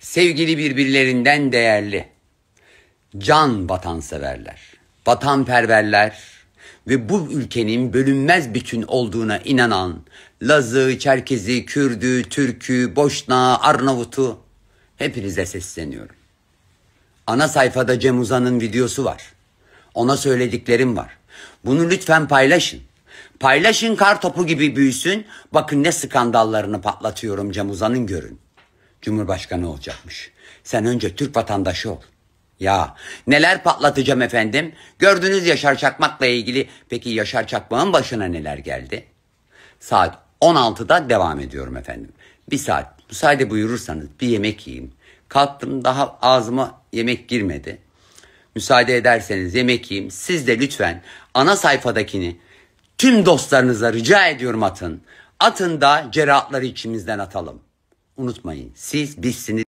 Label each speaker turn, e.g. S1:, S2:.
S1: Sevgili birbirlerinden değerli, can vatanseverler, vatanperverler ve bu ülkenin bölünmez bütün olduğuna inanan Lazı, Çerkezi, Kürdü, Türkü, Boşna, Arnavut'u hepinize sesleniyorum. Ana sayfada Cem Uzan'ın videosu var. Ona söylediklerim var. Bunu lütfen paylaşın. Paylaşın kar topu gibi büyüsün. Bakın ne skandallarını patlatıyorum Cem Uzan'ın görün. Cumhurbaşkanı olacakmış. Sen önce Türk vatandaşı ol. Ya neler patlatacağım efendim? Gördünüz Yaşar Çakmak'la ilgili. Peki Yaşar Çakmak'ın başına neler geldi? Saat 16'da devam ediyorum efendim. Bir saat müsaade buyurursanız bir yemek yiyeyim. Kalktım daha ağzıma yemek girmedi. Müsaade ederseniz yemek yiyeyim. Siz de lütfen ana sayfadakini tüm dostlarınıza rica ediyorum atın. Atın da cerahatları içimizden atalım unutmayın. Siz bizsiniz.